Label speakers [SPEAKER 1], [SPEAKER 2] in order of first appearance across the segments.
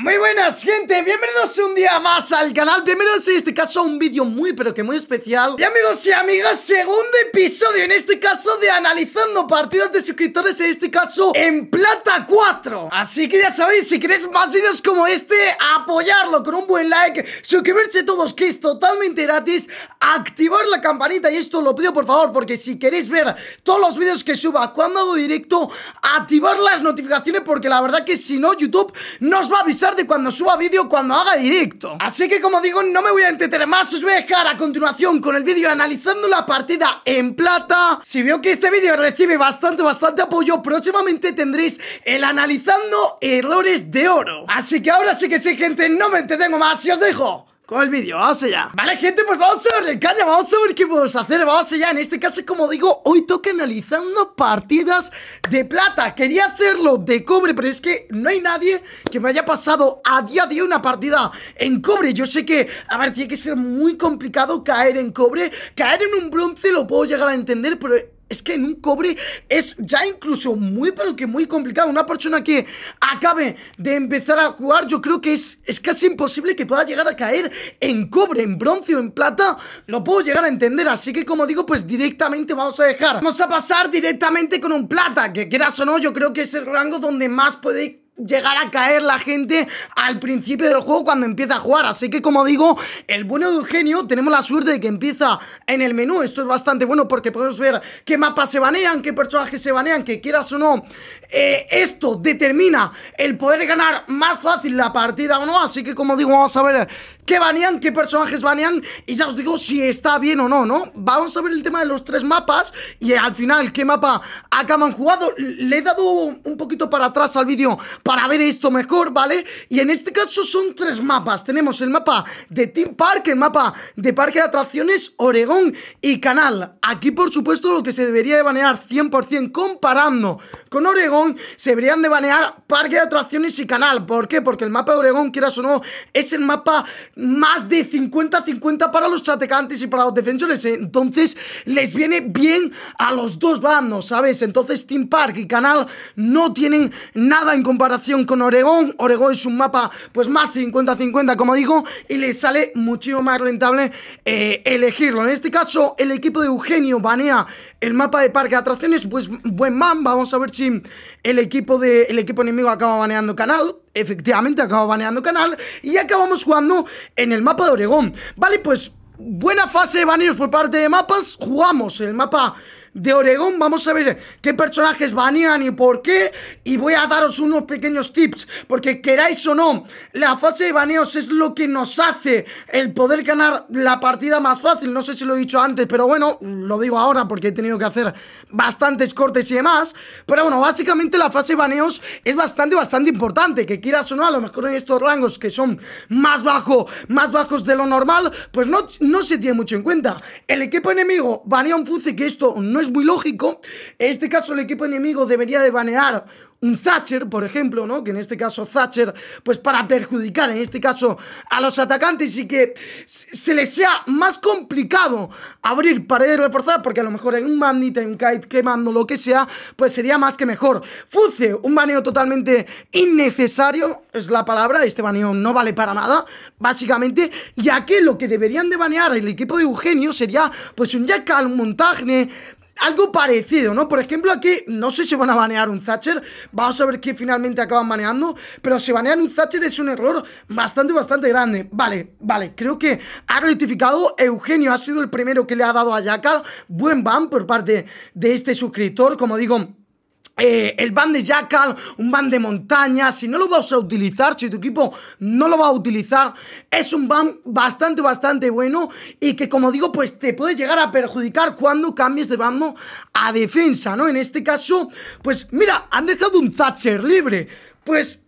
[SPEAKER 1] Muy buenas gente, bienvenidos un día más al canal Bienvenidos en este caso a un vídeo muy pero que muy especial Y amigos y amigas, segundo episodio en este caso de analizando partidas de suscriptores En este caso en Plata 4 Así que ya sabéis, si queréis más vídeos como este Apoyarlo con un buen like, suscribirse todos que es totalmente gratis Activar la campanita y esto lo pido por favor Porque si queréis ver todos los vídeos que suba cuando hago directo Activar las notificaciones porque la verdad que si no YouTube nos va a avisar de cuando suba vídeo cuando haga directo. Así que como digo, no me voy a entretener más, os voy a dejar a continuación con el vídeo analizando la partida en plata. Si veo que este vídeo recibe bastante, bastante apoyo, próximamente tendréis el analizando errores de oro. Así que ahora sí que sí, gente, no me entretengo más y os dejo con el vídeo, vamos allá Vale gente, pues vamos a ver, caña, vamos a ver qué podemos hacer Vamos allá, en este caso como digo, hoy toca analizando partidas de plata Quería hacerlo de cobre, pero es que no hay nadie que me haya pasado a día a día una partida en cobre Yo sé que, a ver, tiene que ser muy complicado caer en cobre Caer en un bronce lo puedo llegar a entender, pero es que en un cobre es ya incluso muy, pero que muy complicado. Una persona que acabe de empezar a jugar, yo creo que es, es casi imposible que pueda llegar a caer en cobre, en bronce o en plata. Lo puedo llegar a entender, así que como digo, pues directamente vamos a dejar. Vamos a pasar directamente con un plata, que quieras o no, yo creo que es el rango donde más puede llegar a caer la gente al principio del juego cuando empieza a jugar. Así que, como digo, el bueno de Eugenio, tenemos la suerte de que empieza en el menú. Esto es bastante bueno porque podemos ver qué mapas se banean, qué personajes se banean, que quieras o no. Eh, esto determina el poder ganar más fácil la partida o no. Así que, como digo, vamos a ver qué banean, qué personajes banean y ya os digo si está bien o no, ¿no? Vamos a ver el tema de los tres mapas y al final qué mapa acaban jugado. Le he dado un poquito para atrás al vídeo para ver esto mejor, ¿vale? Y en este caso son tres mapas. Tenemos el mapa de Team Park, el mapa de Parque de Atracciones, Oregón y Canal. Aquí, por supuesto, lo que se debería de banear 100% comparando con Oregón, se deberían de banear Parque de Atracciones y Canal. ¿Por qué? Porque el mapa de Oregón, quieras o no, es el mapa más de 50-50 para los atacantes y para los defensores. Entonces les viene bien a los dos bandos, ¿sabes? Entonces Team Park y Canal no tienen nada en comparación con Oregón. Oregón es un mapa pues más 50-50, como digo, y les sale muchísimo más rentable eh, elegirlo. En este caso, el equipo de Eugenio banea el mapa de parque de atracciones, pues buen man. Vamos a ver si el equipo, el equipo enemigo acaba baneando Canal efectivamente acabo baneando canal y acabamos jugando en el mapa de Oregón. Vale, pues buena fase de baneos por parte de mapas. Jugamos el mapa de Oregón. Vamos a ver qué personajes banean y por qué. Y voy a daros unos pequeños tips. Porque queráis o no, la fase de baneos es lo que nos hace el poder ganar la partida más fácil. No sé si lo he dicho antes, pero bueno, lo digo ahora porque he tenido que hacer bastantes cortes y demás. Pero bueno, básicamente la fase de baneos es bastante, bastante importante. Que quieras o no, a lo mejor en estos rangos que son más bajo, más bajos de lo normal, pues no, no se tiene mucho en cuenta. El equipo enemigo banea un fuce que esto no es muy lógico. En este caso, el equipo enemigo debería de banear un Thatcher, por ejemplo, ¿no? Que en este caso Thatcher, pues para perjudicar en este caso a los atacantes y que se les sea más complicado abrir paredes reforzadas, porque a lo mejor en un Bandit, en un Kite quemando, lo que sea, pues sería más que mejor. Fuse, un baneo totalmente innecesario, es la palabra, este baneo no vale para nada, básicamente, ya que lo que deberían de banear el equipo de Eugenio sería pues un Jackal, un Montagne, algo parecido, ¿no? Por ejemplo, aquí no sé si van a banear un Thatcher, vamos a ver qué finalmente acaban baneando, pero si banean un Thatcher es un error bastante, bastante grande. Vale, vale, creo que ha rectificado Eugenio, ha sido el primero que le ha dado a yaka buen ban por parte de este suscriptor, como digo... Eh, el ban de Jackal, un ban de montaña, si no lo vas a utilizar, si tu equipo no lo va a utilizar, es un ban bastante, bastante bueno y que como digo, pues te puede llegar a perjudicar cuando cambies de bando a defensa, ¿no? En este caso, pues mira, han dejado un Thatcher libre, pues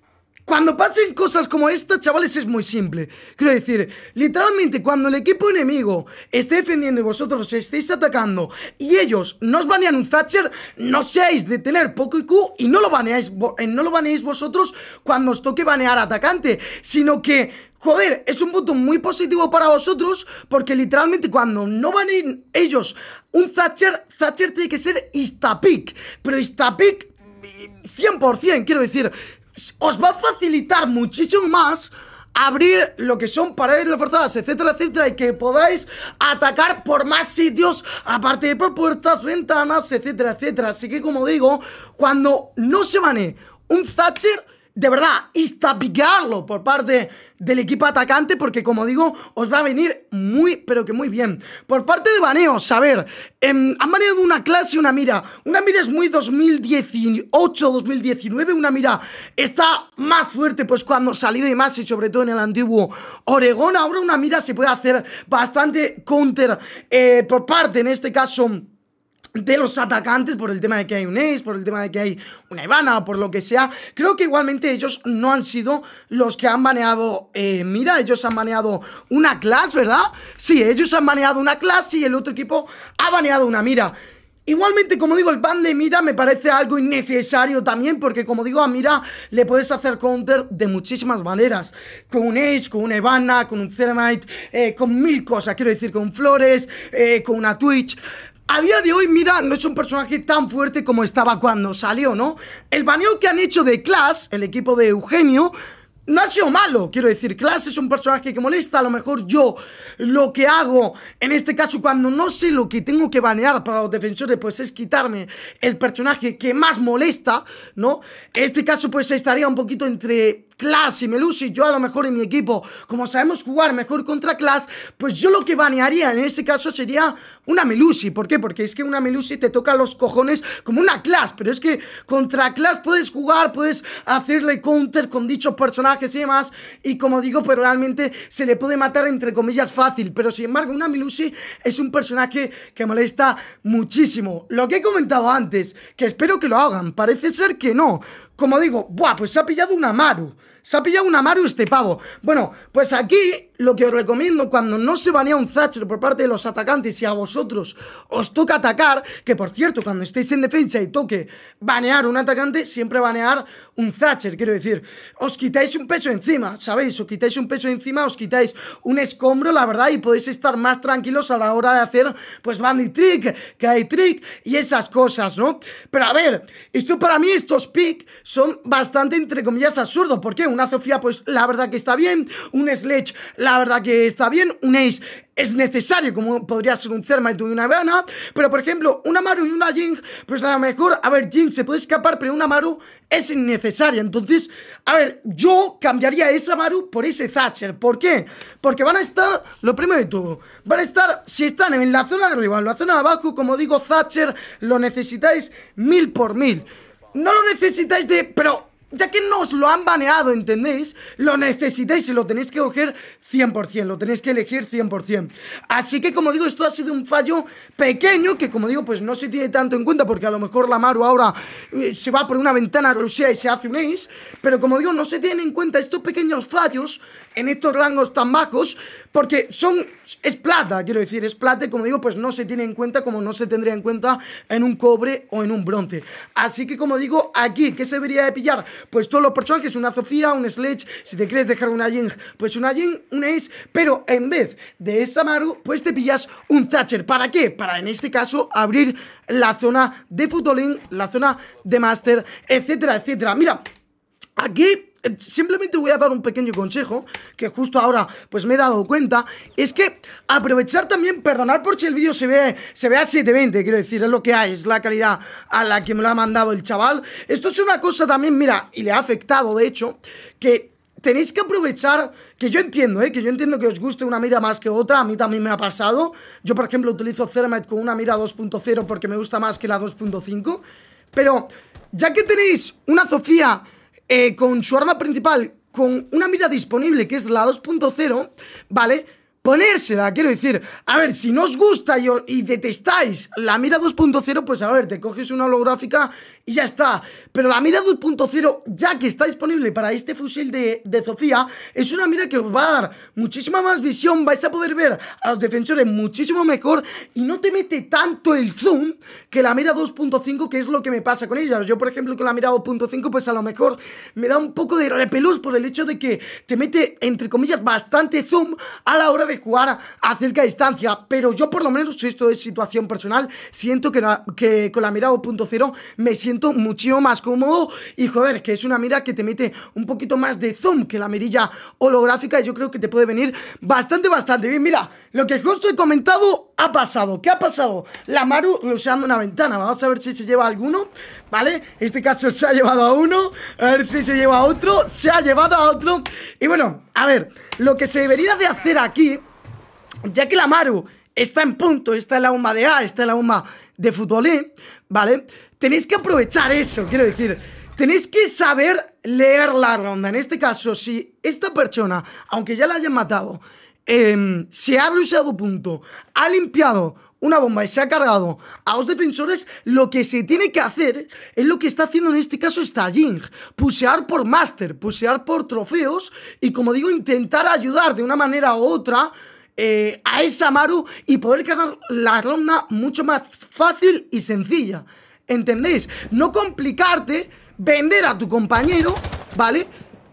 [SPEAKER 1] cuando pasen cosas como esta, chavales, es muy simple. Quiero decir, literalmente, cuando el equipo enemigo esté defendiendo y vosotros estéis atacando y ellos no nos banean un Thatcher, no seáis de tener poco IQ y no lo baneáis, eh, no lo baneáis vosotros cuando os toque banear atacante, sino que joder, es un punto muy positivo para vosotros porque literalmente cuando no van ellos un Thatcher, Thatcher tiene que ser Istapik. pero Istapik, 100%, eh, quiero decir, os va a facilitar muchísimo más abrir lo que son paredes reforzadas, etcétera, etcétera, y que podáis atacar por más sitios, aparte de por puertas, ventanas, etcétera, etcétera. Así que, como digo, cuando no se bane un Thatcher de verdad, instapicarlo por parte del equipo atacante, porque como digo, os va a venir muy, pero que muy bien. Por parte de baneos, a ver, em, han baneado una clase y una mira. Una mira es muy 2018-2019, una mira está más fuerte pues cuando salido y más, y sobre todo en el antiguo Oregón. Ahora una mira se puede hacer bastante counter eh, por parte, en este caso de los atacantes por el tema de que hay un Ace, por el tema de que hay una Ivana, por lo que sea. Creo que igualmente ellos no han sido los que han baneado eh, Mira, ellos han baneado una clase, ¿verdad? Sí, ellos han baneado una clase y el otro equipo ha baneado una Mira. Igualmente, como digo, el ban de Mira me parece algo innecesario también, porque como digo, a Mira le puedes hacer counter de muchísimas maneras. Con un Ace, con una Ivana, con un Ceramite, eh, con mil cosas, quiero decir, con Flores, eh, con una Twitch... A día de hoy, mira, no es un personaje tan fuerte como estaba cuando salió, ¿no? El baneo que han hecho de Clash, el equipo de Eugenio, no ha sido malo, quiero decir, Clash es un personaje que molesta, a lo mejor yo lo que hago en este caso cuando no sé lo que tengo que banear para los defensores, pues es quitarme el personaje que más molesta, ¿no? En este caso pues estaría un poquito entre Class y Melusi, yo a lo mejor en mi equipo, como sabemos jugar mejor contra Class, pues yo lo que banearía en ese caso sería una Melusi. ¿Por qué? Porque es que una Melusi te toca los cojones como una Clash, pero es que contra Clash puedes jugar, puedes hacerle counter con dichos personajes y demás, y como digo, pero pues realmente se le puede matar entre comillas fácil, pero sin embargo una Melusi es un personaje que molesta muchísimo. Lo que he comentado antes, que espero que lo hagan, parece ser que no. Como digo, ¡buah! Pues se ha pillado una Maru. Se ha pillado una Marius pavo. Bueno, pues aquí lo que os recomiendo cuando no se banea un Thatcher por parte de los atacantes y a vosotros os toca atacar, que por cierto, cuando estéis en defensa y toque banear un atacante, siempre banear un Thatcher, quiero decir, os quitáis un peso encima, ¿sabéis? Os quitáis un peso encima, os quitáis un escombro, la verdad, y podéis estar más tranquilos a la hora de hacer, pues, bandit trick, que hay trick y esas cosas, ¿no? Pero a ver, esto para mí, estos pick son bastante, entre comillas, absurdos, ¿por qué? Una Sofía, pues, la verdad que está bien, un Sledge, la la verdad que está bien. Un Ace es necesario, como podría ser un Thermite y una Veana. Pero, por ejemplo, una Maru y una Jinx, pues a lo mejor, a ver, Jinx se puede escapar, pero una Maru es innecesaria. Entonces, a ver, yo cambiaría esa Maru por ese Thatcher. ¿Por qué? Porque van a estar, lo primero de todo, van a estar, si están en la zona de arriba, en la zona de abajo, como digo, Thatcher, lo necesitáis mil por mil. No lo necesitáis de... Pero ya que nos lo han baneado, ¿entendéis? Lo necesitáis y lo tenéis que coger 100%, lo tenéis que elegir 100%. Así que, como digo, esto ha sido un fallo pequeño que, como digo, pues no se tiene tanto en cuenta porque a lo mejor la Maru ahora eh, se va por una ventana Rusia y se hace un ace, pero como digo, no se tienen en cuenta estos pequeños fallos en estos rangos tan bajos porque son... es plata, quiero decir, es plata como digo, pues no se tiene en cuenta como no se tendría en cuenta en un cobre o en un bronce. Así que, como digo, aquí, ¿qué se debería de pillar? pues todos los personajes, una Sofía, un Sledge, si te quieres dejar una Jing, pues una Jing, una Ace, pero en vez de esa Maru, pues te pillas un Thatcher. ¿Para qué? Para en este caso abrir la zona de futolín la zona de Master, etcétera, etcétera. Mira, aquí eh, simplemente voy a dar un pequeño consejo que justo ahora pues me he dado cuenta es que aprovechar también perdonar por si el vídeo se ve se ve a 720 quiero decir es lo que hay es la calidad a la que me lo ha mandado el chaval esto es una cosa también mira y le ha afectado de hecho que tenéis que aprovechar, que yo entiendo, ¿eh? que yo entiendo que os guste una mira más que otra, a mí también me ha pasado. Yo, por ejemplo, utilizo Cermet con una mira 2.0 porque me gusta más que la 2.5, pero ya que tenéis una Sofía eh, con su arma principal, con una mira disponible que es la 2.0, ¿vale? Ponérsela, quiero decir, a ver, si no os gusta yo y detestáis la mira 2.0, pues a ver, te coges una holográfica y ya está. Pero la mira 2.0, ya que está disponible para este fusil de, de Sofía, es una mira que os va a dar muchísima más visión, vais a poder ver a los defensores muchísimo mejor y no te mete tanto el zoom que la mira 2.5, que es lo que me pasa con ella. Yo, por ejemplo, con la mira 2.5, pues a lo mejor me da un poco de repelús por el hecho de que te mete, entre comillas, bastante zoom a la hora de jugar a cerca distancia. Pero yo, por lo menos, esto es situación personal, siento que, que con la mira 2.0 me siento muchísimo más como cómodo oh, y joder, que es una mira que te mete un poquito más de zoom que la mirilla holográfica y yo creo que te puede venir bastante, bastante bien. Mira, lo que justo he comentado ha pasado. ¿Qué ha pasado? La Maru usando una ventana. Vamos a ver si se lleva alguno, ¿vale? Este caso se ha llevado a uno, a ver si se lleva a otro, se ha llevado a otro. Y bueno, a ver, lo que se debería de hacer aquí, ya que la Maru está en punto, está en la bomba de A, está en la bomba de futbolín, e, ¿vale? tenéis que aprovechar eso, quiero decir. Tenéis que saber leer la ronda. En este caso, si esta persona, aunque ya la hayan matado, em, se ha luchado punto, ha limpiado una bomba y se ha cargado a los defensores, lo que se tiene que hacer es lo que está haciendo en este caso Jing Pusear por máster, pusear por trofeos y como digo, intentar ayudar de una manera u otra eh, a esa Maru y poder cargar la ronda mucho más fácil y sencilla. ¿Entendéis? No complicarte, vender a tu compañero, ¿vale?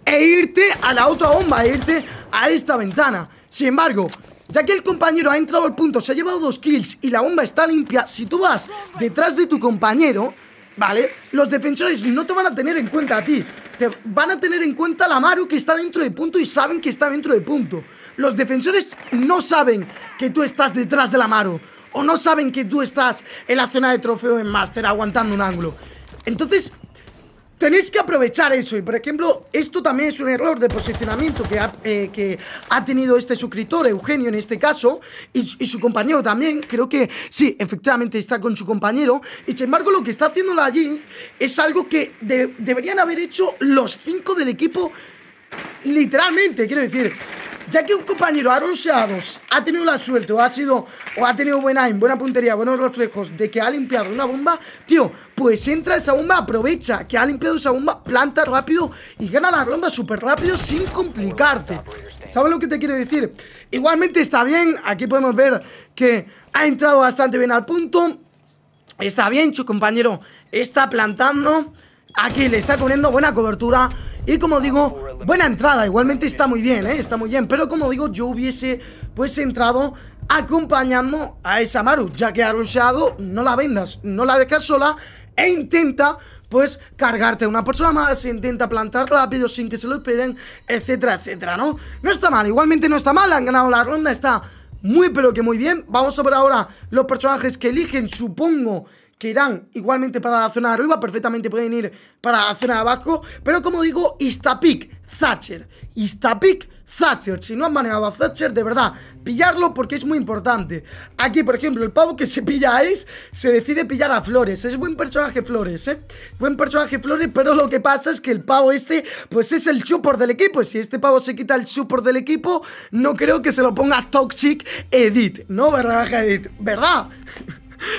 [SPEAKER 1] E irte a la otra bomba, e irte a esta ventana. Sin embargo, ya que el compañero ha entrado al punto, se ha llevado dos kills y la bomba está limpia, si tú vas detrás de tu compañero, ¿vale? Los defensores no te van a tener en cuenta a ti. Te van a tener en cuenta la Maru que está dentro de punto y saben que está dentro de punto. Los defensores no saben que tú estás detrás de la Maru o no saben que tú estás en la zona de trofeo en Master aguantando un ángulo. Entonces, Tenéis que aprovechar eso y por ejemplo esto también es un error de posicionamiento que ha, eh, que ha tenido este suscriptor, Eugenio en este caso y, su compañero también, creo que sí, efectivamente está con su compañero y sin embargo lo que está haciendo la Jin es algo que deberían haber hecho los cinco del equipo literalmente, quiero decir ya que un compañero ha ha tenido la suerte o ha sido o ha tenido buena aim, buena puntería, buenos reflejos de que ha limpiado una bomba, tío, pues entra esa bomba, aprovecha que ha limpiado esa bomba, planta rápido y gana la ronda súper rápido sin complicarte. ¿Sabes lo que te quiero decir? Igualmente está bien, aquí podemos ver que ha entrado bastante bien al punto. Está bien, su compañero está plantando. Aquí le está poniendo buena cobertura y como digo, buena entrada, igualmente está muy bien, ¿eh? está muy bien. Pero como digo, yo hubiese pues entrado acompañando a esa Maru, ya que ha ruseado, no la vendas, no la dejas sola e intenta pues cargarte a una persona más, intenta plantar rápido sin que se lo esperen, etcétera, etcétera, ¿no? No está mal, igualmente no está mal, han ganado la ronda, está muy pero que muy bien. Vamos a ver ahora los personajes que eligen, supongo que irán igualmente para la zona de arriba, perfectamente pueden ir para la zona de abajo, pero como digo, Istapic, Thatcher, pic Thatcher, si no han manejado a Thatcher, de verdad, pillarlo porque es muy importante. Aquí, por ejemplo, el pavo que se pilla a se decide pillar a Flores. Es buen personaje Flores, ¿eh? Buen personaje Flores, pero lo que pasa es que el pavo este, pues es el support del equipo. Si este pavo se quita el support del equipo, no creo que se lo ponga Toxic Edit, ¿no? Verdad Edit, ¿verdad?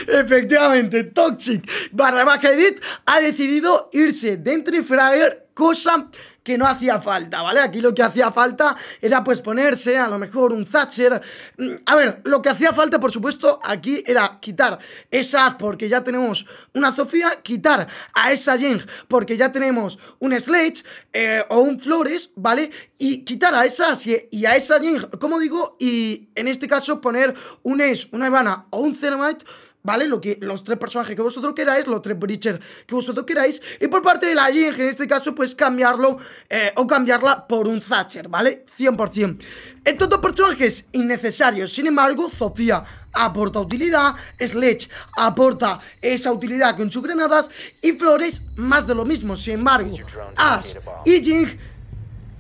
[SPEAKER 1] Efectivamente, Toxic barra baja edit ha decidido irse de entre Fryer, cosa que no hacía falta, ¿vale? Aquí lo que hacía falta era pues ponerse a lo mejor un Thatcher. Mm, a ver, lo que hacía falta, por supuesto, aquí era quitar esa porque ya tenemos una Sofía, quitar a esa Jinx porque ya tenemos un Sledge eh, o un Flores, ¿vale? Y quitar a esa y a esa Jinx, como digo, y en este caso poner un Es, una Ivana o un Thermite ¿vale? Lo que, los tres personajes que vosotros queráis, los tres Breachers que vosotros queráis, y por parte de la Jing, en este caso, pues cambiarlo eh, o cambiarla por un Thatcher, ¿vale? 100%. Estos dos personajes innecesarios, sin embargo, Sofía aporta utilidad, Sledge aporta esa utilidad con sus granadas y Flores más de lo mismo, sin embargo, Ash y Jing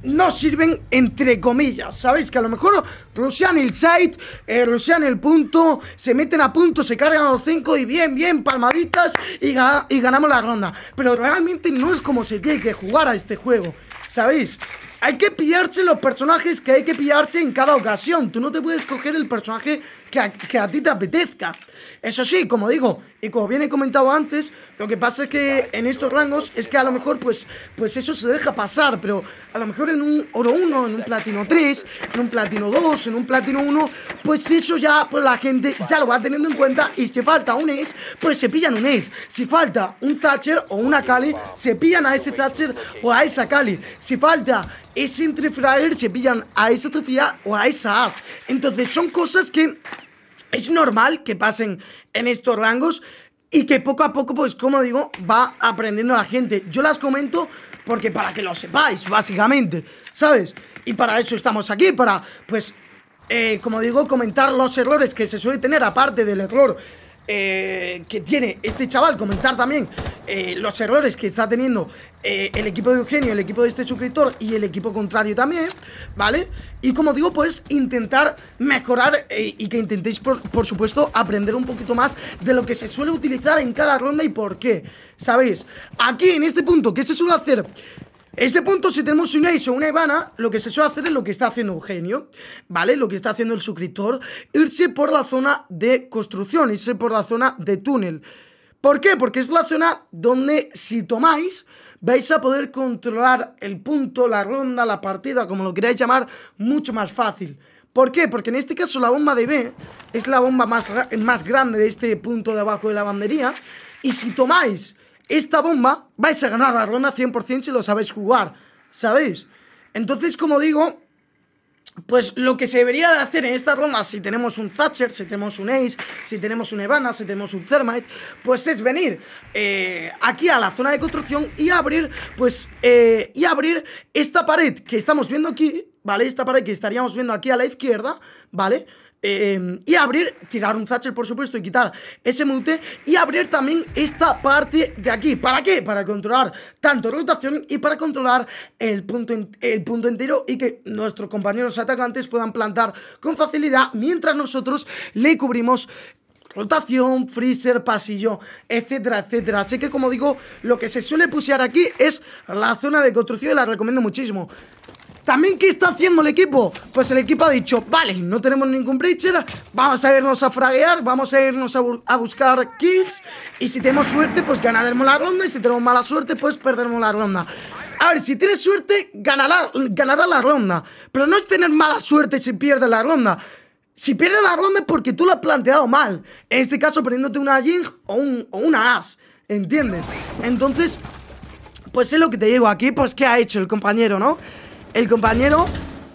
[SPEAKER 1] no sirven entre comillas. Sabéis que a lo mejor rusean el site, eh, el punto, se meten a punto, se cargan a los cinco y bien, bien, palmaditas y, y ganamos la ronda. Pero realmente no es como se tiene que jugar a este juego, ¿sabéis? hay que pillarse los personajes que hay que pillarse en cada ocasión. Tú no te puedes coger el personaje que a, ti te apetezca. Eso sí, como digo, y como bien he comentado antes, lo que pasa es que en estos rangos es que a lo mejor pues, pues eso se deja pasar, pero a lo mejor en un oro 1, en un platino 3, en un platino 2, en un platino 1, pues eso ya pues la gente ya lo va teniendo en cuenta y si falta un es, pues se pillan un es. Si falta un Thatcher o una Kali, se pillan a ese Thatcher o a esa Kali. Si falta ese entre se pillan a esa Sofía o a esa As. Entonces son cosas que es normal que pasen en estos rangos y que poco a poco, pues como digo, va aprendiendo la gente. Yo las comento porque para que lo sepáis, básicamente, ¿sabes? Y para eso estamos aquí, para, pues, eh, como digo, comentar los errores que se suele tener, aparte del error eh, que tiene este chaval, comentar también eh, los errores que está teniendo eh, el equipo de Eugenio, el equipo de este suscriptor y el equipo contrario también, ¿vale? Y como digo, pues intentar mejorar y que intentéis, por, por supuesto, aprender un poquito más de lo que se suele utilizar en cada ronda y por qué, ¿sabéis? Aquí, en este punto, ¿qué se suele hacer? este punto, si tenemos un ace o una Ivana, lo que se suele hacer es lo que está haciendo Eugenio, ¿vale? Lo que está haciendo el suscriptor, irse por la zona de construcción, irse por la zona de túnel. ¿Por qué? Porque es la zona donde si tomáis vais a poder controlar el punto, la ronda, la partida, como lo queráis llamar, mucho más fácil. ¿Por qué? Porque en este caso la bomba de B es la bomba más, más grande de este punto de abajo de la bandería. Y si tomáis esta bomba vais a ganar la ronda 100% si lo sabéis jugar, ¿sabéis? Entonces, como digo, pues lo que se debería de hacer en esta ronda, si tenemos un Thatcher, si tenemos un Ace, si tenemos un Evana, si tenemos un Thermite, pues es venir eh, aquí a la zona de construcción y abrir, pues, eh, y abrir esta pared que estamos viendo aquí, ¿vale? Esta pared que estaríamos viendo aquí a la izquierda, ¿vale? vale Em, y abrir, tirar un Thatcher por supuesto y quitar ese mute y abrir también esta parte de aquí ¿Para qué? Para controlar tanto rotación y para controlar el punto, el punto entero y que nuestros compañeros atacantes puedan plantar con facilidad Mientras nosotros le cubrimos rotación, freezer, pasillo, etcétera, etcétera. Así que como digo, lo que se suele pusear aquí es la zona de construcción y la recomiendo muchísimo. También, ¿qué está haciendo el equipo? Pues el equipo ha dicho, vale, no tenemos ningún Breacher Vamos a irnos a fraguear Vamos a irnos a, buscar kills Y si tenemos suerte, pues ganaremos la ronda Y si tenemos mala suerte, pues perderemos la ronda A ver, si tienes suerte, ganará, la ronda Pero no es tener mala suerte si pierdes la ronda si pierdes la ronda es porque tú la has planteado mal. En este caso, perdiéndote una Jing o, o una As. ¿Entiendes? Entonces, pues es lo que te digo aquí, pues qué ha hecho el compañero, ¿no? el compañero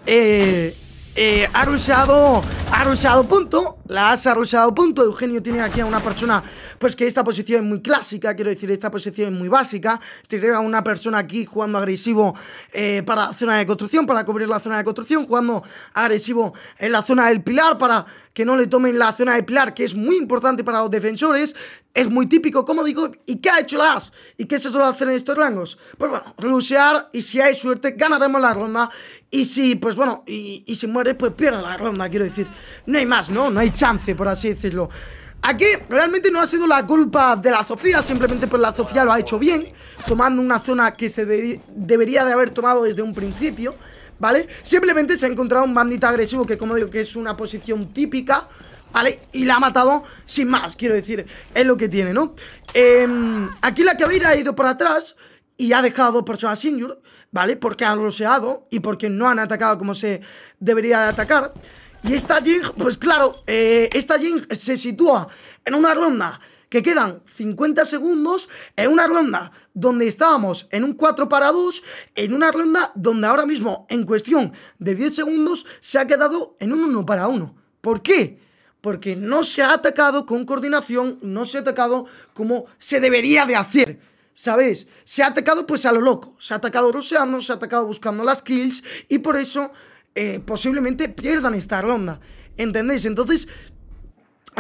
[SPEAKER 1] eh, eh, ha punto, la has ruseado punto. Eugenio tiene aquí a una persona, pues que esta posición es muy clásica, quiero decir, esta posición es muy básica. Tiene a una persona aquí jugando agresivo eh, para la zona de construcción, para cubrir la zona de construcción, jugando agresivo en la zona del pilar para que no le tomen la zona del pilar, que es muy importante para los defensores. Es muy típico, como digo, ¿y qué ha hecho la AS? ¿Y qué se suele hacer en estos rangos? Pues bueno, rusear y si hay suerte ganaremos la ronda y si, pues bueno, y, si muere, pues pierde la ronda, quiero decir. No hay más, ¿no? No hay chance, por así decirlo. Aquí realmente no ha sido la culpa de la Sofía, simplemente pues la Sofía lo ha hecho bien, tomando una zona que se debería de haber tomado desde un principio, ¿vale? Simplemente se ha encontrado un bandita agresivo que como digo que es una posición típica, ¿vale? Y la ha matado sin más, quiero decir, es lo que tiene, ¿no? Em, aquí la cabina ha ido para atrás y ha dejado personas senior, ¿vale? Porque han roseado y porque no han atacado como se debería de atacar. Y esta Jing, pues claro, eh, esta Jing se sitúa en una ronda que quedan 50 segundos en una ronda donde estábamos en un 4 para 2, en una ronda donde ahora mismo en cuestión de 10 segundos se ha quedado en un 1 para 1. ¿Por qué? Porque no se ha atacado con coordinación, no se ha atacado como se debería de hacer. ¿sabéis? Se ha atacado pues a lo loco, se ha atacado roseando, se ha atacado buscando las kills y por eso eh, posiblemente pierdan esta ronda, ¿entendéis? Entonces,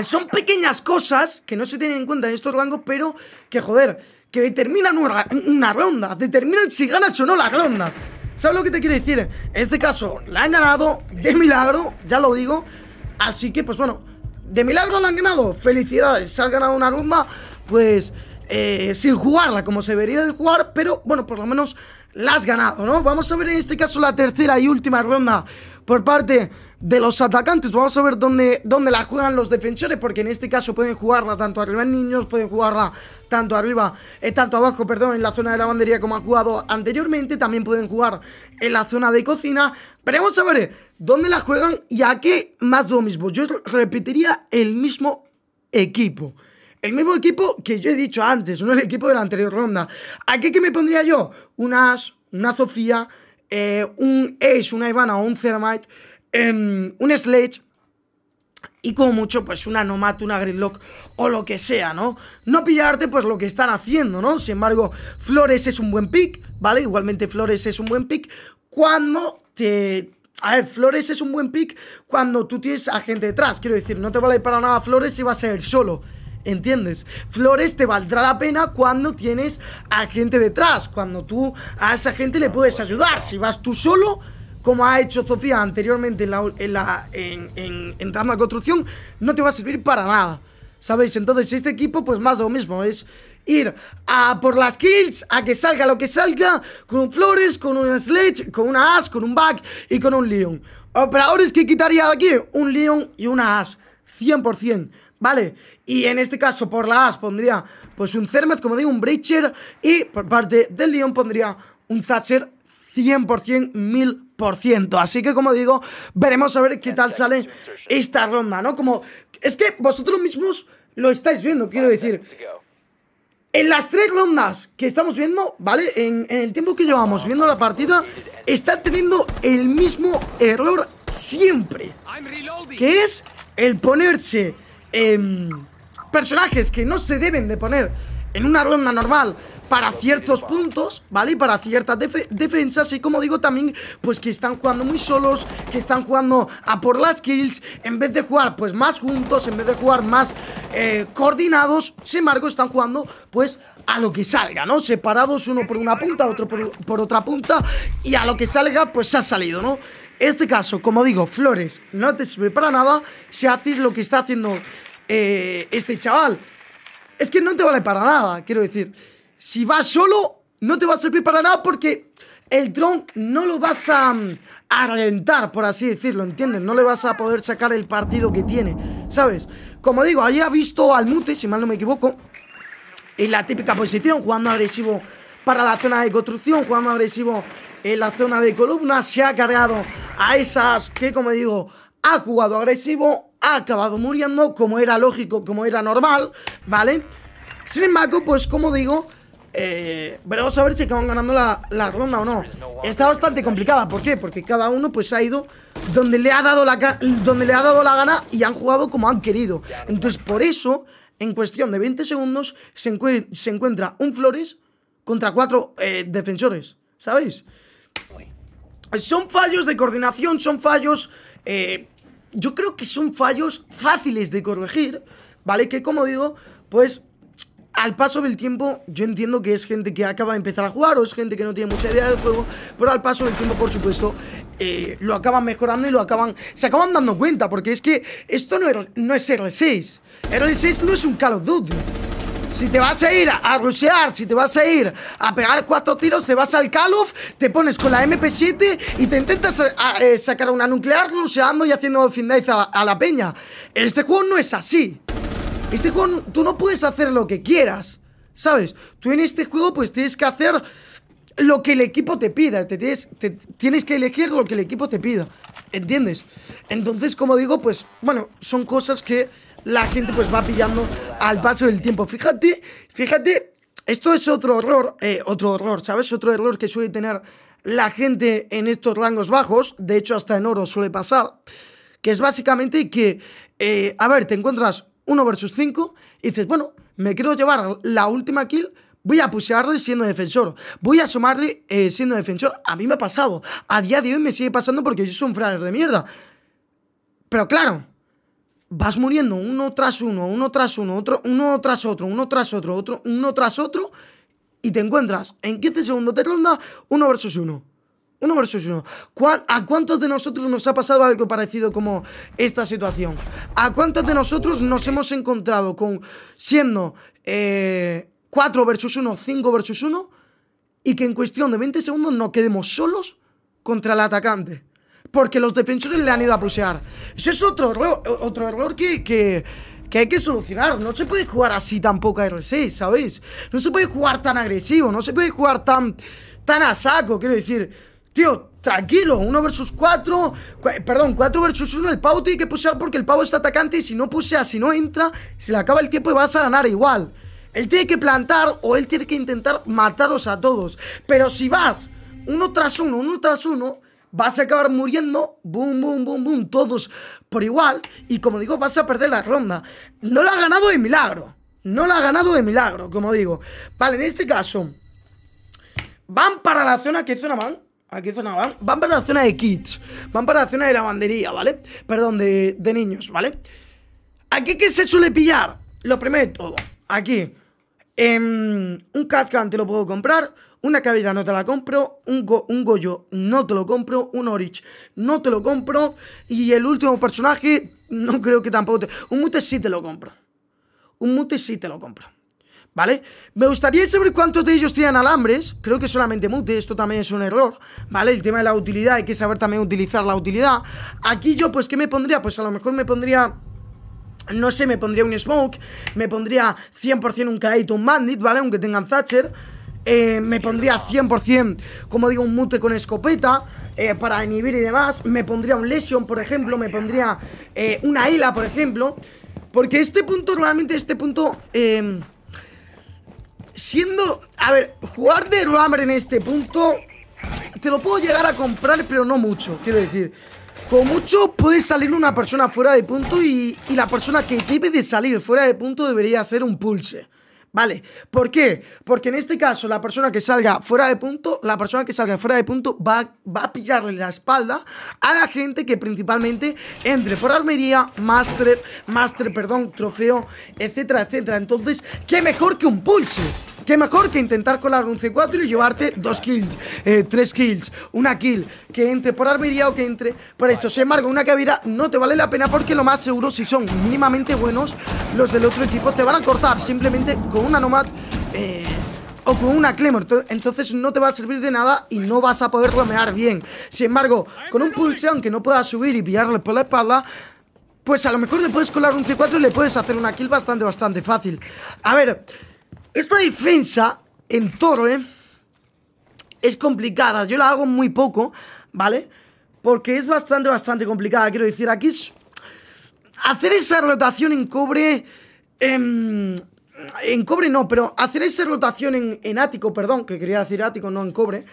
[SPEAKER 1] son pequeñas cosas que no se tienen en cuenta en estos rangos, pero que joder, que determinan una, ronda, determinan si ganas o no la ronda. ¿Sabes lo que te quiero decir? En este caso, la han ganado de milagro, ya lo digo. Así que, pues bueno, de milagro la han ganado. Felicidades, Se has ganado una ronda, pues eh, sin jugarla como se debería de jugar, pero bueno, por lo menos la has ganado, ¿no? Vamos a ver en este caso la tercera y última ronda por parte de los atacantes. Vamos a ver dónde, la juegan los defensores, porque en este caso pueden jugarla tanto arriba en niños, pueden jugarla tanto arriba, eh, tanto abajo, perdón, en la zona de la bandería como han jugado anteriormente. También pueden jugar en la zona de cocina. Pero vamos a ver eh, dónde la juegan y a qué más lo mismo. Yo repetiría el mismo equipo. El mismo equipo que yo he dicho antes, no el equipo de la anterior ronda. ¿Aquí qué me pondría yo? Un Ash, una Sofía, eh, un Ace, una Ivana o un Ceramite, em, un Sledge y como mucho pues una Nomad, una Gridlock o lo que sea, ¿no? No pillarte pues lo que están haciendo, ¿no? Sin embargo, Flores es un buen pick, ¿vale? Igualmente Flores es un buen pick cuando te... A ver, Flores es un buen pick cuando tú tienes a gente detrás, quiero decir, no te vale para nada Flores y vas a ser solo. ¿Entiendes? Flores te valdrá la pena cuando tienes a gente detrás, cuando tú a esa gente le puedes ayudar. Si vas tú solo, como ha hecho Sofía anteriormente en la, en en, entrando a construcción, no te va a servir para nada. ¿Sabéis? Entonces, este equipo, pues más lo mismo, es ir a por las kills, a que salga lo que salga, con un Flores, con un Sledge, con una As con un Back y con un Leon. Operadores oh, que quitaría de aquí, un Leon y una as. 100%. ¿vale? Y en este caso por la As pondría pues un Zermet, como digo, un Breacher y por parte del León pondría un Thatcher 100%, 1000%. Así que, como digo, veremos a ver qué tal sale esta ronda, ¿no? Como, es que vosotros mismos lo estáis viendo, quiero decir. En las tres rondas que estamos viendo, ¿vale? En, en el tiempo que llevamos viendo la partida, está teniendo el mismo error siempre. Que es el ponerse eh, personajes que no se deben de poner en una ronda normal para ciertos puntos, ¿vale? para ciertas defensas y como digo también, pues que están jugando muy solos, que están jugando a por las kills, en vez de jugar pues más juntos, en vez de jugar más eh, coordinados, sin embargo están jugando pues a lo que salga, ¿no? Separados uno por una punta, otro por, otra punta y a lo que salga pues se ha salido, ¿no? Este caso, como digo, Flores no te sirve para nada si haces lo que está haciendo eh, este chaval. Es que no te vale para nada, quiero decir. Si vas solo, no te va a servir para nada porque el dron no lo vas a, mm, a por así decirlo, ¿entiendes? No le vas a poder sacar el partido que tiene, ¿sabes? Como digo, ahí ha visto al Mute, si mal no me equivoco, en la típica posición, jugando agresivo para la zona de construcción, jugando agresivo en la zona de columna. Se ha cargado a esas que, como digo, ha jugado agresivo, ha acabado muriendo, como era lógico, como era normal, ¿vale? Sin embargo, pues como digo, Vamos eh, veremos a ver si acaban ganando la, ronda o no. Está bastante complicada, ¿por qué? Porque cada uno pues ha ido donde le ha dado la, donde le ha dado la gana y han jugado como han querido. Entonces, por eso, en cuestión de 20 segundos, se, encuentra un Flores contra cuatro eh, defensores, ¿sabéis? Son fallos de coordinación, son fallos... Eh, yo creo que son fallos fáciles de corregir, ¿vale? Que como digo, pues al paso del tiempo yo entiendo que es gente que acaba de empezar a jugar o es gente que no tiene mucha idea del juego, pero al paso del tiempo, por supuesto, eh, lo acaban mejorando y lo acaban... Se acaban dando cuenta, porque es que esto no, es, no es R6. R6 no es un Call of Duty. Si te vas a ir a rushear, si te vas a ir a pegar cuatro tiros, te vas al Caluf, te pones con la MP7 y te intentas eh, a, eh, sacar una nuclear rusheando y haciendo fin a, a la peña. Este juego no es así. Este juego, tú no puedes hacer lo que quieras, ¿sabes? Tú en este juego pues tienes que hacer lo que el equipo te pida. Te tienes, tienes que elegir lo que el equipo te pida. ¿Entiendes? Entonces, como digo, pues, bueno, son cosas que la gente pues va pillando al paso del tiempo. Fíjate, fíjate, esto es otro error, eh, otro error, ¿sabes? Otro error que suele tener la gente en estos rangos bajos, de hecho hasta en oro suele pasar, que es básicamente que, eh, a ver, te encuentras 1 versus 5 y dices, bueno, me quiero llevar la última kill Voy a pusearle siendo defensor. Voy a sumarle eh, siendo defensor. A mí me ha pasado. A día de hoy me sigue pasando porque yo soy un frayer de mierda. Pero claro, vas muriendo uno tras uno, uno tras uno, otro, uno tras otro, uno tras otro, otro, uno tras otro, y te encuentras en 15 segundos de ronda, uno versus uno. Uno versus uno. ¿A cuántos de nosotros nos ha pasado algo parecido como esta situación? ¿A cuántos de nosotros nos hemos encontrado con siendo eh, 4 versus 1, 5 versus 1 y que en cuestión de 20 segundos nos quedemos solos contra el atacante? porque los defensores le han ido a pusear. Ese es otro error, otro error que, que, hay que solucionar. No se puede jugar así tampoco a R6, ¿sabéis? No se puede jugar tan agresivo, no se puede jugar tan, tan a saco, quiero decir. Tío, tranquilo, Uno versus cuatro. Perdón, cuatro versus uno. El pavo tiene que pusear porque el pavo está atacante Y si no pusea, si no entra, se le acaba el tiempo Y vas a ganar igual Él tiene que plantar o él tiene que intentar mataros a todos Pero si vas uno tras uno, uno tras uno vas a acabar muriendo, boom, boom, boom, boom, todos por igual. Y como digo, vas a perder la ronda. No la ha ganado de milagro. No la ha ganado de milagro, como digo. Vale, en este caso, van para la zona qué zona van. Aquí zona van. Van para la zona de kids. Van para la zona de lavandería, ¿vale? Perdón, de, de niños, ¿vale? Aquí, ¿qué se suele pillar? Lo primero de todo, aquí. En em, un Catcan te lo puedo comprar una cabellera no te la compro, un, Goyo no te lo compro, un Orich no te lo compro y el último personaje no creo que tampoco te... Un Mute sí te lo compro. Un Mute sí te lo compro. ¿Vale? Me gustaría saber cuántos de ellos tienen alambres. Creo que solamente mute, esto también es un error. ¿Vale? El tema de la utilidad, hay que saber también utilizar la utilidad. Aquí yo, pues, ¿qué me pondría? Pues a lo mejor me pondría... No sé, me pondría un Smoke, me pondría 100% un Kaito, un Mandit, ¿vale? Aunque tengan Thatcher, eh, me pondría 100%, como digo, un mute con escopeta eh, para inhibir y demás. Me pondría un lesion, por ejemplo. Me pondría eh, una hila, por ejemplo. Porque este punto, realmente, este punto... Em, siendo... A ver, jugar de Ruhammer en este punto... Te lo puedo llegar a comprar, pero no mucho, quiero decir. Con mucho puede salir una persona fuera de punto y, y la persona que debe de salir fuera de punto debería ser un pulse. ¿Vale? ¿Por qué? Porque en este caso la persona que salga fuera de punto, la persona que salga fuera de punto va, a pillarle la espalda a la gente que principalmente entre por armería, master, master, perdón, trofeo, etcétera, etcétera. Entonces, ¿qué mejor que un pulse? ¿Qué mejor que intentar colar un C4 y llevarte dos kills, eh, tres kills, una kill? Que entre por armería o que entre por esto. Sin embargo, una cabira no te vale la pena porque lo más seguro, si son mínimamente buenos, los del otro equipo te van a cortar simplemente con una Nomad. Eh, o con una Clemor. entonces no te va a servir de nada y no vas a poder romear bien. Sin embargo, con un pulse, aunque no puedas subir y pillarle por la espalda, pues a lo mejor le puedes colar un C4 y le puedes hacer una kill bastante, bastante fácil. A ver, esta defensa en torre es complicada. Yo la hago muy poco, ¿vale? Porque es bastante, bastante complicada. Quiero decir, aquí es... Hacer esa rotación en cobre... Em, en cobre no, pero hacer esa rotación en, ático, perdón, que quería decir ático, no en cobre.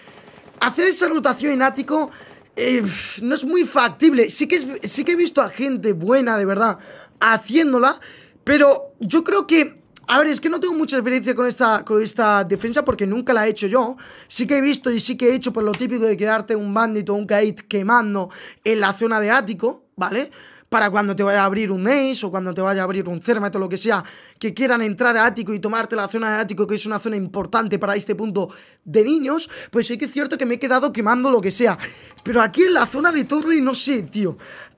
[SPEAKER 1] Hacer esa rotación en ático eh, no es muy factible. Sí que, sí que he visto a gente buena, de verdad, haciéndola, pero yo creo que a ver, es que no tengo mucha experiencia con esta, con esta defensa porque nunca la he hecho yo. Sí que he visto y sí que he hecho por lo típico de quedarte un bandito o un kite quemando en la zona de ático, ¿vale? Para cuando te vaya a abrir un ace o cuando te vaya a abrir un cermet o lo que sea, que quieran entrar a ático y tomarte la zona de ático, que es una zona importante para este punto de niños, pues sí que es cierto que me he quedado quemando lo que sea. Pero aquí en la zona de y no sé, tío.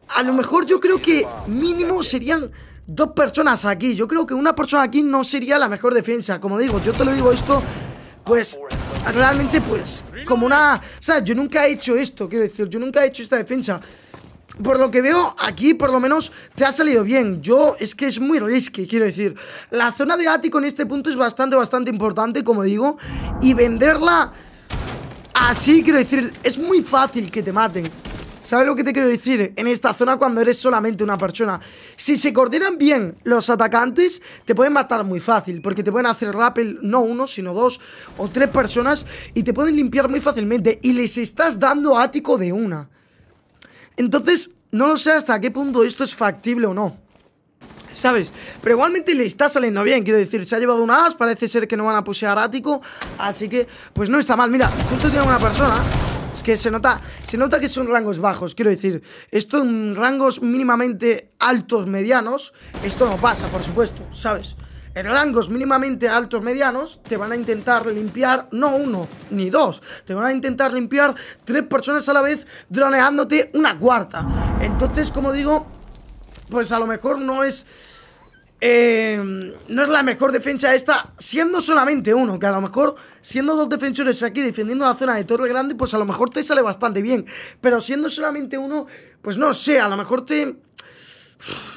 [SPEAKER 1] A lo mejor yo creo que mínimo serían dos personas aquí. Yo creo que una persona aquí no sería la mejor defensa. Como digo, yo te lo digo esto, pues realmente pues como una... O sea, yo nunca he hecho esto, quiero decir, yo nunca he hecho esta defensa. Por lo que veo, aquí por lo menos te ha salido bien. Yo es que es muy risky, quiero decir. La zona de ático en este punto es bastante, bastante importante, como digo. Y venderla así, quiero decir, es muy fácil que te maten. ¿Sabes lo que te quiero decir? En esta zona cuando eres solamente una persona. Si se coordinan bien los atacantes, te pueden matar muy fácil. Porque te pueden hacer rappel no uno, sino dos o tres personas. Y te pueden limpiar muy fácilmente. Y les estás dando ático de una. Entonces, no lo sé hasta qué punto esto es factible o no. ¿Sabes? Pero igualmente le está saliendo bien, quiero decir, se ha llevado una as, parece ser que no van a pusear ático, así que, pues no está mal. Mira, justo tiene una persona es que se nota, se nota que son rangos bajos, quiero decir, esto en rangos mínimamente altos, medianos, esto no pasa, por supuesto, ¿sabes? En rangos mínimamente altos, medianos, te van a intentar limpiar, no uno, ni dos, te van a intentar limpiar tres personas a la vez, droneándote una cuarta. Entonces, como digo, pues a lo mejor no es Em, no es la mejor defensa esta, siendo solamente uno, que a lo mejor siendo dos defensores aquí defendiendo la zona de Torre Grande, pues a lo mejor te sale bastante bien, pero siendo solamente uno, pues no sé, a lo mejor te...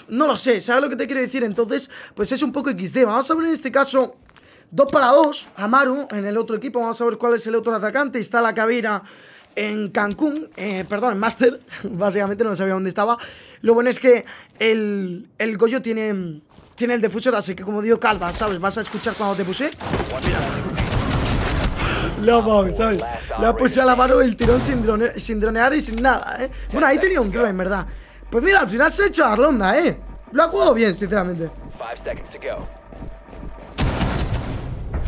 [SPEAKER 1] No lo sé, ¿sabes lo que te quiero decir? Entonces, pues es un poco XD. Vamos a ver en este caso 2 para 2, Amaru en el otro equipo, vamos a ver cuál es el otro atacante, está la cabina en Cancún, eh, perdón, en Master, básicamente no sabía dónde estaba. Lo bueno es que el, el Goyo tiene tiene el defusor, así que como digo, calma, ¿sabes? Vas a escuchar cuando te puse. Lo puse a la mano el tirón sin, dronear y sin nada, ¿eh? Bueno, ahí tenía un drone, verdad. Pues mira, al final se ha hecho la ronda, ¿eh? Lo ha jugado bien, sinceramente.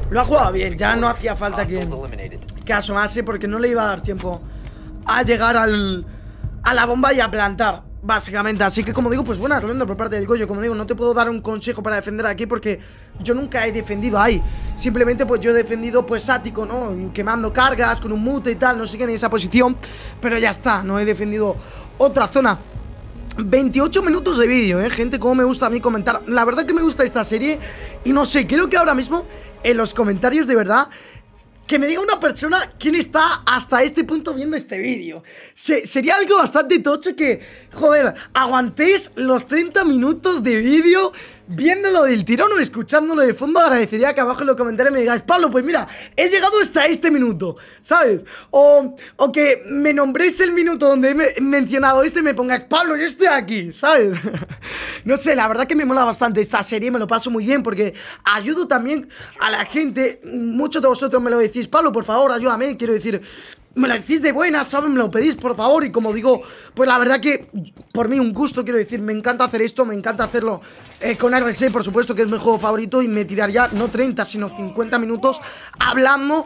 [SPEAKER 1] Lo ha jugado bien, ya no hacía falta que, que asomase porque no le iba a dar tiempo a llegar al, a la bomba y a plantar. Básicamente, así que como digo, pues buena ronda por parte del Goyo Como digo, no te puedo dar un consejo para defender aquí Porque yo nunca he defendido ahí Simplemente pues yo he defendido pues ático ¿no? Quemando cargas, con un mute y tal No sé qué en esa posición Pero ya está, no he defendido otra zona 28 minutos de vídeo, ¿eh? Gente, como me gusta a mí comentar La verdad que me gusta esta serie Y no sé, creo que ahora mismo en los comentarios de verdad que me diga una persona quién está hasta este punto viendo este vídeo. sería algo bastante tocho que, joder, aguantéis los 30 minutos de vídeo viéndolo del tirón o escuchándolo de fondo, agradecería que abajo en los comentarios me digáis, Pablo, pues mira, he llegado hasta este minuto, ¿sabes? O, o que me nombréis el minuto donde he mencionado este y me pongáis, Pablo, yo estoy aquí, ¿sabes? no sé, la verdad que me mola bastante esta serie, me lo paso muy bien porque ayudo también a la gente, muchos de vosotros me lo decís, Pablo, por favor, ayúdame, quiero decir me lo decís de buena, ¿sabes? Me lo pedís, por favor. Y como digo, pues la verdad que por mí un gusto, quiero decir, me encanta hacer esto, me encanta hacerlo eh, con RC, por supuesto, que es mi juego favorito. Y me tiraría no 30, sino 50 minutos hablando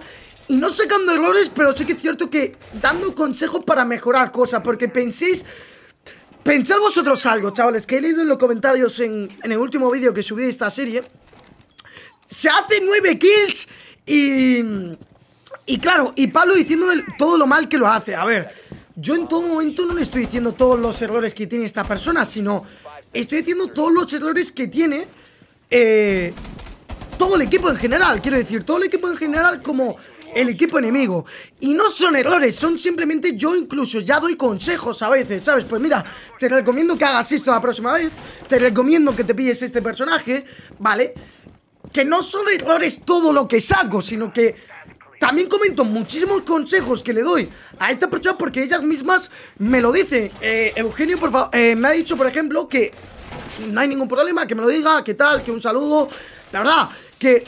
[SPEAKER 1] y no sacando errores, pero sé que es cierto que dando consejos para mejorar cosas, porque penséis... Pensad vosotros algo, chavales, que he leído en los comentarios en, en el último vídeo que subí de esta serie. Se hace 9 kills y... Y claro, y Pablo diciéndole todo lo mal que lo hace. A ver, yo en todo momento no le estoy diciendo todos los errores que tiene esta persona, sino estoy diciendo todos los errores que tiene eh, todo el equipo en general. Quiero decir, todo el equipo en general como el equipo enemigo. Y no son errores, son simplemente yo incluso ya doy consejos a veces, ¿sabes? Pues mira, te recomiendo que hagas esto la próxima vez, te recomiendo que te pilles este personaje, ¿vale? Que no son errores todo lo que saco, sino que también comento muchísimos consejos que le doy a esta persona porque ellas mismas me lo dicen. Eh, Eugenio, por favor, eh, me ha dicho, por ejemplo, que no hay ningún problema, que me lo diga, que tal, que un saludo. La verdad, que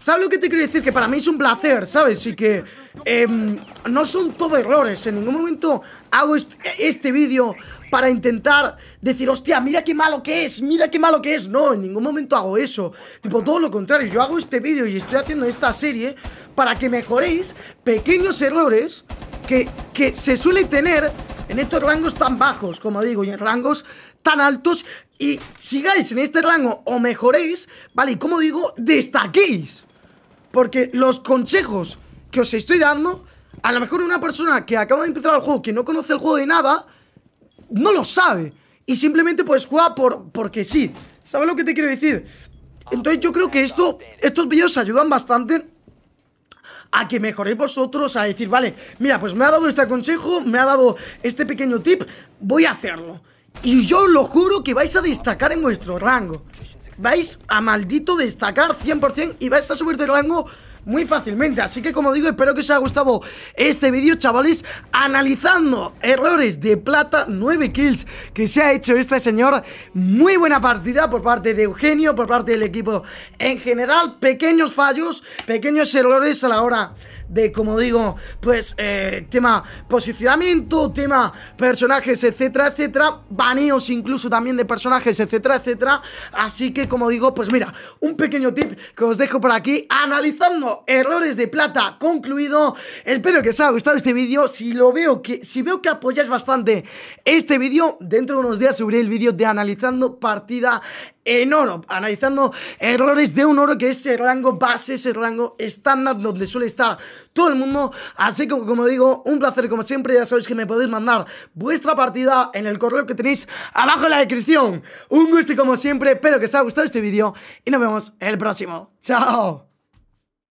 [SPEAKER 1] ¿Sabes lo que te quiero decir? Que para mí es un placer, ¿sabes? Y que em, no son todo errores. En ningún momento hago este vídeo para intentar decir, hostia, mira qué malo que es, mira qué malo que es. No, en ningún momento hago eso. Tipo, todo lo contrario, yo hago este vídeo y estoy haciendo esta serie para que mejoréis pequeños errores que, se suele tener en estos rangos tan bajos, como digo, y en rangos tan altos y sigáis en este rango o mejoréis, ¿vale? Y como digo, destaquéis. Porque los consejos que os estoy dando, a lo mejor una persona que acaba de empezar el juego, que no conoce el juego de nada, no lo sabe. Y simplemente pues juega por, porque sí. ¿Sabes lo que te quiero decir? Entonces yo creo que esto, estos vídeos ayudan bastante a que mejoréis vosotros, a decir, vale, mira, pues me ha dado este consejo, me ha dado este pequeño tip, voy a hacerlo. Y yo lo juro que vais a destacar en vuestro rango. Vais a maldito destacar 100% y vais a subir de rango muy fácilmente Así que como digo, espero que os haya gustado este vídeo, chavales Analizando errores de plata, 9 kills que se ha hecho este señor Muy buena partida por parte de Eugenio, por parte del equipo en general Pequeños fallos, pequeños errores a la hora de, como digo, pues eh, tema posicionamiento, tema personajes, etcétera, etcétera, baneos incluso también de personajes, etcétera, etcétera. Así que, como digo, pues mira, un pequeño tip que os dejo por aquí, analizando errores de plata concluido. Espero que os haya gustado este vídeo. Si lo veo que, si veo que apoyáis bastante este vídeo, dentro de unos días subiré el vídeo de analizando partida en oro, analizando errores de un oro que es el rango base, ese el rango estándar donde suele estar todo el mundo. Así que, como digo, un placer como siempre. Ya sabéis que me podéis mandar vuestra partida en el correo que tenéis abajo en la descripción. Un gusto como siempre. Espero que os haya gustado este vídeo y nos vemos en el próximo. ¡Chao!